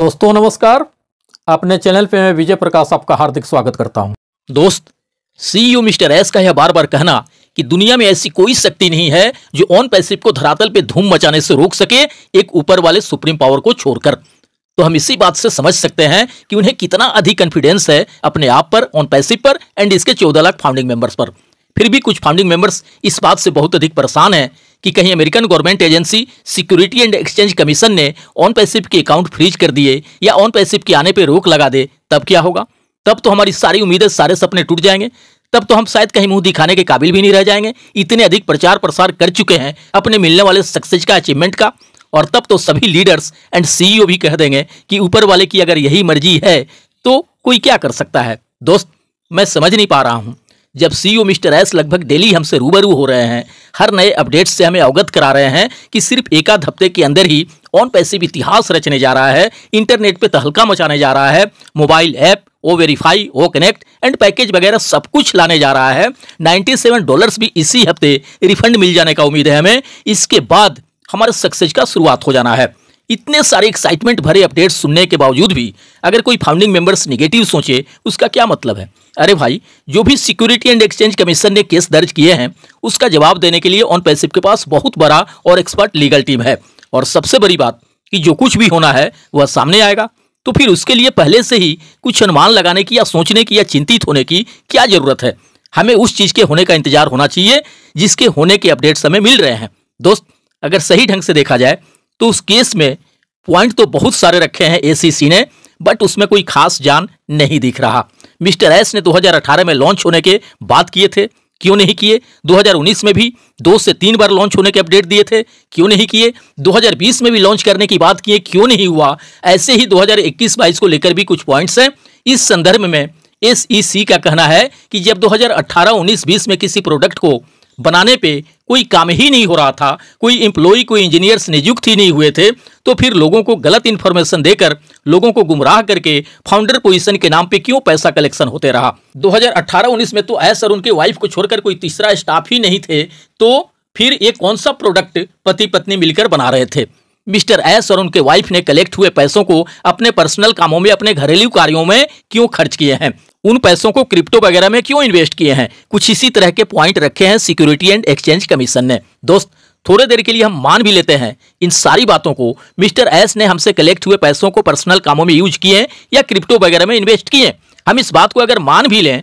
दोस्तों नमस्कार अपने चैनल पे मैं विजय प्रकाश आपका हार्दिक स्वागत करता हूं। दोस्त सीईओ e मिस्टर एस का यह बार बार कहना कि दुनिया में ऐसी कोई शक्ति नहीं है जो ऑन पैसिव को धरातल पे धूम मचाने से रोक सके एक ऊपर वाले सुप्रीम पावर को छोड़कर तो हम इसी बात से समझ सकते हैं कि उन्हें कितना अधिक कॉन्फिडेंस है अपने आप पर ऑन पैसिव पर एंड इसके चौदह लाख फाउंडिंग मेंबर्स पर फिर भी कुछ फाउंडिंग मेंबर्स इस बात से बहुत अधिक परेशान हैं कि कहीं American government agency security and exchange commission ने ऑन पैसिप के अकाउंट फ्रीज कर दिए या ऑन पैसिप के आने पर रोक लगा दे तब क्या होगा तब तो हमारी सारी उम्मीदें सारे सपने टूट जाएंगे तब तो हम शायद कहीं मुंह दिखाने के काबिल भी नहीं रह जाएंगे इतने अधिक प्रचार प्रसार कर चुके हैं अपने मिलने वाले सक्सेस का अचीवमेंट का और तब तो सभी लीडर्स एंड सीईओ भी कह देंगे कि ऊपर वाले की अगर यही मर्जी है तो कोई क्या कर सकता है दोस्त मैं समझ नहीं पा रहा हूँ जब सीईओ e मिस्टर एस लगभग डेली हमसे रूबरू हो रहे हैं हर नए अपडेट्स से हमें अवगत करा रहे हैं कि सिर्फ एक आध हफ्ते के अंदर ही ऑन पैसिव इतिहास रचने जा रहा है इंटरनेट पे तहलका मचाने जा रहा है mobile app O verify O connect and package वगैरह सब कुछ लाने जा रहा है 97 डॉलर्स भी इसी हफ्ते रिफंड मिल जाने का उम्मीद है हमें इसके बाद हमारे सक्सेस का शुरुआत हो जाना है इतने सारे एक्साइटमेंट भरे अपडेट सुनने के बावजूद भी अगर कोई फाउंडिंग मेंबर्स निगेटिव सोचे उसका क्या मतलब है अरे भाई जो भी सिक्योरिटी एंड एक्सचेंज कमीशन ने केस दर्ज किए हैं उसका जवाब देने के लिए ऑन पैसिव के पास बहुत बड़ा और एक्सपर्ट लीगल टीम है और सबसे बड़ी बात कि जो कुछ भी होना है वह सामने आएगा तो फिर उसके लिए पहले से ही कुछ अनुमान लगाने की या सोचने की या चिंतित होने की क्या जरूरत है हमें उस चीज़ के होने का इंतजार होना चाहिए जिसके होने के अपडेट्स हमें मिल रहे हैं दोस्त अगर सही ढंग से देखा जाए तो उस केस में पॉइंट तो बहुत सारे रखे हैं एसीसी ने बट उसमें कोई खास जान नहीं दिख रहा मिस्टर एस ने 2018 में लॉन्च होने के बात किए थे क्यों नहीं किए 2019 में भी दो से तीन बार लॉन्च होने के अपडेट दिए थे क्यों नहीं किए 2020 में भी लॉन्च करने की बात किए क्यों नहीं हुआ ऐसे ही 2021 हजार को लेकर भी कुछ पॉइंट्स हैं इस संदर्भ में एस e का कहना है कि जब 2018-19-20 में किसी प्रोडक्ट को बनाने पे कोई काम ही नहीं हो रहा था कोई इंप्लॉई कोई इंजीनियर्स नियुक्त ही नहीं हुए थे तो फिर लोगों को गलत इन्फॉर्मेशन देकर लोगों को गुमराह करके फाउंडर पोजीशन के नाम पे क्यों पैसा कलेक्शन होते रहा 2018-19 में तो ऐस और उनके वाइफ को छोड़कर कोई तीसरा स्टाफ ही नहीं थे तो फिर ये कौन सा प्रोडक्ट पति पत्नी मिलकर बना रहे थे मिस्टर एस और उनके वाइफ ने कलेक्ट हुए पैसों को अपने पर्सनल कामों में अपने घरेलू कार्यों में क्यों खर्च किए हैं उन पैसों को क्रिप्टो वगैरह में क्यों इन्वेस्ट किए हैं कुछ इसी तरह के पॉइंट रखे हैं सिक्योरिटी एंड एक्सचेंज कमीशन ने दोस्त थोड़े देर के लिए हम मान भी लेते हैं इन सारी बातों को मिस्टर एस ने हमसे कलेक्ट हुए पैसों को पर्सनल कामों में यूज किए या क्रिप्टो वगैरह में इन्वेस्ट किए हम इस बात को अगर मान भी लें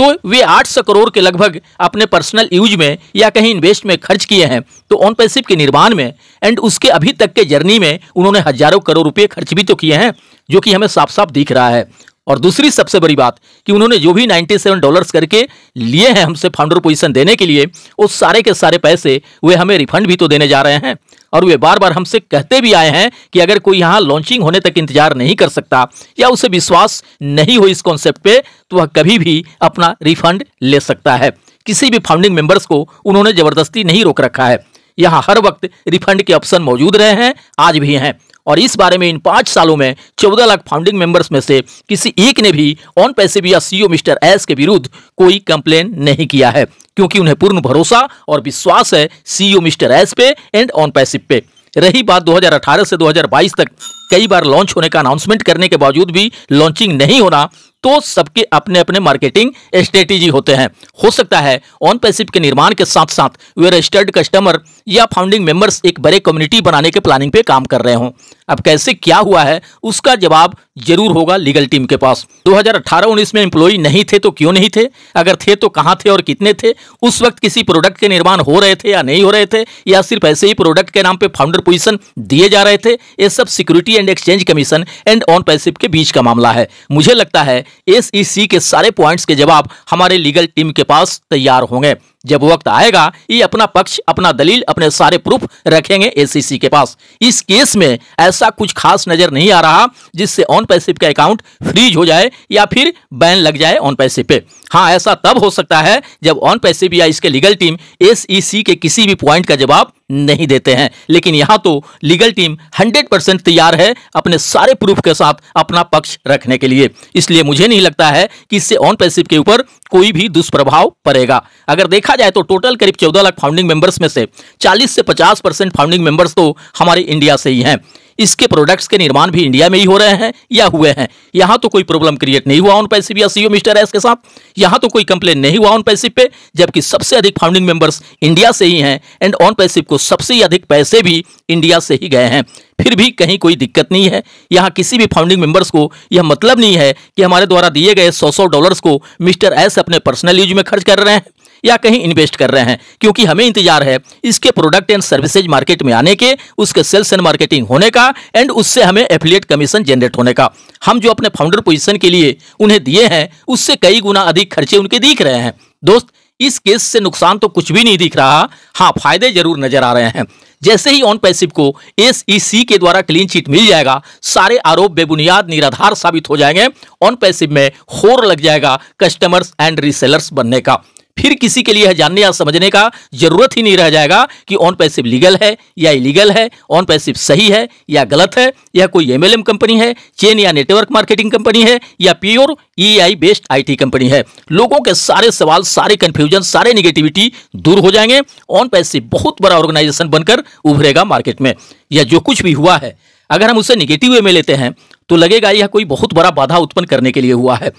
तो वे 800 करोड़ के लगभग अपने पर्सनल यूज में या कहीं इन्वेस्ट में खर्च किए हैं तो ऑन पैसिव के निर्माण में एंड उसके अभी तक के जर्नी में उन्होंने हजारों करोड़ रुपए खर्च भी तो किए हैं जो कि हमें साफ साफ दिख रहा है और दूसरी सबसे बड़ी बात कि उन्होंने जो भी 97 डॉलर्स करके लिए हैं हमसे फाउंडर पोजीशन देने के लिए वो सारे के सारे पैसे वे हमें रिफंड भी तो देने जा रहे हैं और वे बार बार हमसे कहते भी आए हैं कि अगर कोई यहाँ लॉन्चिंग होने तक इंतजार नहीं कर सकता या उसे विश्वास नहीं हो इस कॉन्सेप्ट पे तो वह कभी भी अपना रिफंड ले सकता है किसी भी फाउंडिंग मेंबर्स को उन्होंने जबरदस्ती नहीं रोक रखा है यहाँ हर वक्त रिफंड के ऑप्शन मौजूद रहे हैं आज भी हैं और इस बारे में इन पांच सालों में चौदह लाख फाउंडिंग मेंबर्स में से किसी एक ने भी ऑन पैसिव या सीईओ मिस्टर एस के विरुद्ध कोई कंप्लेन नहीं किया है क्योंकि उन्हें पूर्ण भरोसा और विश्वास है सीईओ मिस्टर एस पे एंड ऑन पैसिव पे रही बात 2018 से 2022 तक कई बार लॉन्च होने का अनाउंसमेंट करने के बावजूद भी लॉन्चिंग नहीं होना तो सबके अपने अपने मार्केटिंग स्ट्रेटेजी होते हैं हो सकता है ऑन पैसिप के निर्माण के साथ साथ वे रजिस्टर्ड कस्टमर या फाउंडिंग मेंबर्स एक बड़े कम्युनिटी बनाने के प्लानिंग पे काम कर रहे हों अब कैसे क्या हुआ है उसका जवाब जरूर होगा लीगल टीम के पास 2018-19 में एम्प्लॉई नहीं थे तो क्यों नहीं थे अगर थे तो कहाँ थे और कितने थे उस वक्त किसी प्रोडक्ट के निर्माण हो रहे थे या नहीं हो रहे थे या सिर्फ ऐसे ही प्रोडक्ट के नाम पर फाउंडर पोजिशन दिए जा रहे थे ये सब security and exchange commission and OnPassive के बीच का मामला है मुझे लगता है एस e के सारे पॉइंट्स के जवाब हमारे लीगल टीम के पास तैयार होंगे जब वक्त आएगा ये अपना पक्ष अपना दलील अपने सारे प्रूफ रखेंगे एसीसी के पास इस केस में ऐसा कुछ खास नजर नहीं आ रहा जिससे ऑन पैसिव का अकाउंट फ्रीज हो जाए या फिर बैन लग जाए ऑन पैसिव पे हाँ ऐसा तब हो सकता है जब ऑन पैसिव या इसके लीगल टीम एसईसी के किसी भी पॉइंट का जवाब नहीं देते हैं लेकिन यहां तो लीगल टीम 100 परसेंट तैयार है अपने सारे प्रूफ के साथ अपना पक्ष रखने के लिए इसलिए मुझे नहीं लगता है कि इससे ऑन पैसिव के ऊपर कोई भी दुष्प्रभाव पड़ेगा अगर देखा जाए तो टोटल करीब 14 लाख फाउंडिंग मेंबर्स में से 40 से 50 परसेंट फाउंडिंग मेंबर्स तो हमारे इंडिया से ही हैं इसके प्रोडक्ट्स के निर्माण भी इंडिया में ही हो रहे हैं या हुए हैं यहाँ तो कोई प्रॉब्लम क्रिएट नहीं हुआ ऑन पैसिव या सीओ मिस्टर एस के साथ यहाँ तो कोई कंप्लेन नहीं हुआ ऑन पैसिव पे जबकि सबसे अधिक फाउंडिंग मेंबर्स इंडिया से ही हैं एंड ऑन पैसिव को सबसे अधिक पैसे भी इंडिया से ही गए हैं फिर भी कहीं कोई दिक्कत नहीं है यहाँ किसी भी फाउंडिंग मेंबर्स को यह मतलब नहीं है कि हमारे द्वारा दिए गए सौ सौ डॉलर्स को मिस्टर एस अपने पर्सनल यूज में खर्च कर रहे हैं या कहीं इन्वेस्ट कर रहे हैं क्योंकि हमें इंतजार है इसके प्रोडक्ट एंड सर्विसेज मार्केट में आने के उसके सेल्स एंड मार्केटिंग होने का एंड उससे हमें एफिलियट कमीशन जनरेट होने का हम जो अपने फाउंडर पोजिशन के लिए उन्हें दिए हैं उससे कई गुना अधिक खर्चे उनके दिख रहे हैं दोस्त इस केस से नुकसान तो कुछ भी नहीं दिख रहा हाँ फायदे जरूर नजर आ रहे हैं जैसे ही ऑन पैसिव को एसईसी e के द्वारा क्लीन चिट मिल जाएगा सारे आरोप बेबुनियाद निराधार साबित हो जाएंगे ऑन पैसिव में होर लग जाएगा कस्टमर्स एंड रीसेलर्स बनने का फिर किसी के लिए यह जानने या समझने का जरूरत ही नहीं रह जाएगा कि ऑन पैसिव लीगल है या इलीगल है ऑन पैसिव सही है या गलत है यह कोई एमएलएम कंपनी है चेन या नेटवर्क मार्केटिंग कंपनी है या pure AI based IT company है लोगों के सारे सवाल सारे कंफ्यूजन सारे निगेटिविटी दूर हो जाएंगे ऑन पैसिव बहुत बड़ा ऑर्गेनाइजेशन बनकर उभरेगा मार्केट में या जो कुछ भी हुआ है अगर हम उसे निगेटिव वे में लेते हैं तो लगेगा यह कोई बहुत बड़ा बाधा उत्पन्न करने के लिए हुआ है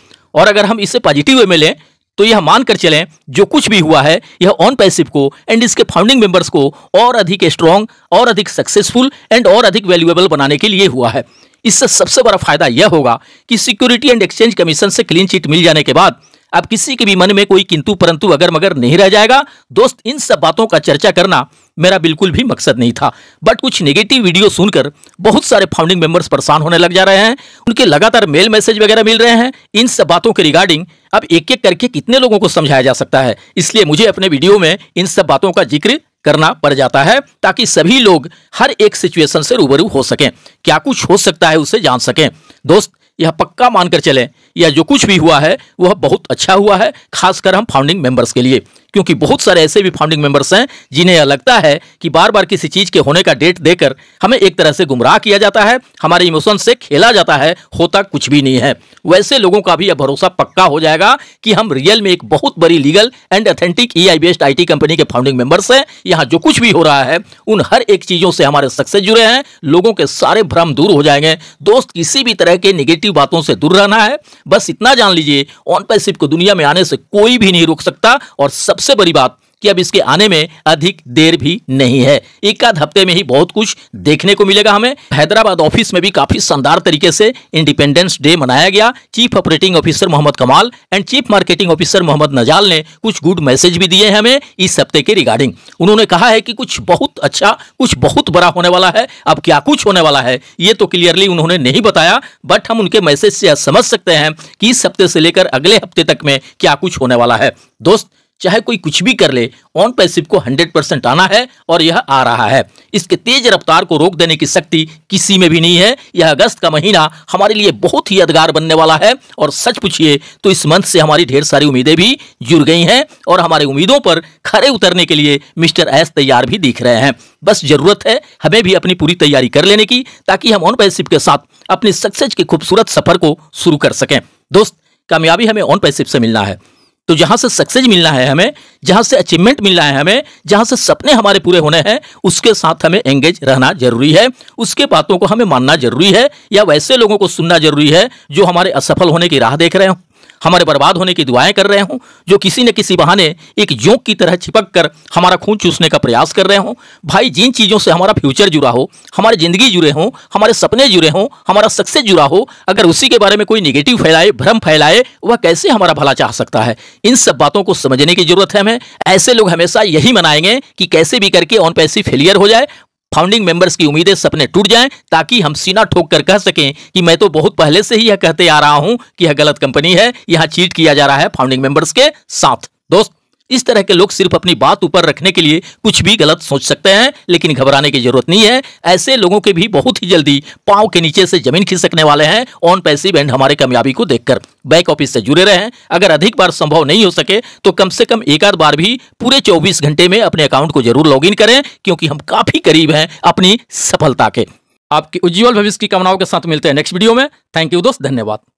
और अगर हम इसे पॉजिटिव वे में लें तो यह मानकर चलें जो कुछ भी हुआ है यह ऑन पैसिव को एंड इसके फाउंडिंग मेंबर्स को और अधिक स्ट्रांग और अधिक सक्सेसफुल एंड और अधिक वैल्यूएबल बनाने के लिए हुआ है इससे सबसे बड़ा फायदा यह होगा कि सिक्योरिटी एंड एक्सचेंज कमीशन से क्लीन चिट मिल जाने के बाद अब किसी के भी मन में कोई किंतु परंतु अगर मगर नहीं रह जाएगा दोस्त इन सब बातों का चर्चा करना मेरा बिल्कुल भी मकसद नहीं था बट कुछ नेगेटिव वीडियो सुनकर बहुत सारे फाउंडिंग मेंबर्स परेशान होने लग जा रहे हैं उनके लगातार मेल मैसेज वगैरह मिल रहे हैं इन सब बातों के रिगार्डिंग अब एक एक करके कितने लोगों को समझाया जा सकता है इसलिए मुझे अपने वीडियो में इन सब बातों का जिक्र करना पड़ जाता है ताकि सभी लोग हर एक सिचुएशन से रूबरू हो सकें क्या कुछ हो सकता है उसे जान सकें दोस्त यह पक्का मानकर चलें यह जो कुछ भी हुआ है वह बहुत अच्छा हुआ है खासकर हम फाउंडिंग मेंबर्स के लिए क्योंकि बहुत सारे ऐसे भी फाउंडिंग मेंबर्स हैं जिन्हें यह लगता है कि बार बार किसी चीज के होने का डेट देकर हमें एक तरह से गुमराह किया जाता है हमारे इमोशन से खेला जाता है होता कुछ भी नहीं है वैसे लोगों का भी यह भरोसा पक्का हो जाएगा कि हम रियल में एक बहुत बड़ी legal and authentic A I based AI company के फाउंडिंग मेंबर्स हैं यहाँ जो कुछ भी हो रहा है उन हर एक चीजों से हमारे सक्सेस जुड़े हैं लोगों के सारे भ्रम दूर हो जाएंगे दोस्त किसी भी तरह के निगेटिव बातों से दूर रहना है बस इतना जान लीजिए ऑन पैसिप को दुनिया में आने से कोई भी नहीं रोक सकता और सबसे सबसे बड़ी बात कि अब इसके आने में अधिक देर भी नहीं है एक आध हफ्ते में ही बहुत कुछ देखने को मिलेगा हमें हैदराबाद ऑफिस में भी काफी शानदार तरीके से इंडिपेंडेंस डे मनाया गया chief operating officer Mohammed Kamal and chief marketing officer Mohammed Najal ने कुछ गुड मैसेज भी दिए हैं हमें इस हफ्ते के रिगार्डिंग उन्होंने कहा है कि कुछ बहुत अच्छा कुछ बहुत बड़ा होने वाला है अब क्या कुछ होने वाला है ये तो क्लियरली उन्होंने नहीं बताया बट हम उनके मैसेज से समझ सकते हैं कि इस हफ्ते से लेकर अगले हफ्ते तक में क्या कुछ होने वाला है दोस्त चाहे कोई कुछ भी कर ले ऑन पैसिव को 100 परसेंट आना है और यह आ रहा है इसके तेज रफ्तार को रोक देने की शक्ति किसी में भी नहीं है यह अगस्त का महीना हमारे लिए बहुत ही यादगार बनने वाला है और सच पूछिए तो इस मंथ से हमारी ढेर सारी उम्मीदें भी जुड़ गई हैं और हमारे उम्मीदों पर खड़े उतरने के लिए मिस्टर एस तैयार भी दिख रहे हैं बस जरूरत है हमें भी अपनी पूरी तैयारी कर लेने की ताकि हम ऑन पैसिव के साथ अपने सक्सेस के खूबसूरत सफर को शुरू कर सकें दोस्त कामयाबी हमें ऑन पैसिव से मिलना है तो जहां से सक्सेस मिलना है हमें जहां से अचीवमेंट मिलना है हमें जहां से सपने हमारे पूरे होने हैं उसके साथ हमें एंगेज रहना जरूरी है उसके बातों को हमें मानना जरूरी है या वैसे लोगों को सुनना जरूरी है जो हमारे असफल होने की राह देख रहे हो हमारे बर्बाद होने की दुआएं कर रहे हों जो किसी न किसी बहाने एक जोंक की तरह छिपक कर हमारा खून चूसने का प्रयास कर रहे हों भाई जिन चीज़ों से हमारा फ्यूचर जुड़ा हो हमारी ज़िंदगी जुड़े हों हमारे सपने जुड़े हों हमारा सक्सेस जुड़ा हो अगर उसी के बारे में कोई निगेटिव फैलाए भ्रम फैलाए वह कैसे हमारा भला चाह सकता है इन सब बातों को समझने की जरूरत है हमें ऐसे लोग हमेशा यही मनाएंगे कि कैसे भी करके ऑन पैसी फेलियर हो जाए फाउंडिंग मेंबर्स की उम्मीदें सपने टूट जाएं ताकि हम सीना ठोक कर कह सकें कि मैं तो बहुत पहले से ही यह कहते आ रहा हूं कि यह गलत कंपनी है यहां चीट किया जा रहा है फाउंडिंग मेंबर्स के साथ दोस्त इस तरह के लोग सिर्फ अपनी बात ऊपर रखने के लिए कुछ भी गलत सोच सकते हैं लेकिन घबराने की जरूरत नहीं है ऐसे लोगों के भी बहुत ही जल्दी पांव के नीचे से जमीन खिसकने वाले हैं ऑन पैसिव एंड हमारे कामयाबी को देखकर बैक ऑफिस से जुड़े रहें अगर अधिक बार संभव नहीं हो सके तो कम से कम एक आध बार भी पूरे चौबीस घंटे में अपने अकाउंट को जरूर लॉग करें क्योंकि हम काफी करीब हैं अपनी सफलता के आपके उज्ज्वल भविष्य की कामनाओं के साथ मिलते हैं नेक्स्ट वीडियो में थैंक यू दोस्त धन्यवाद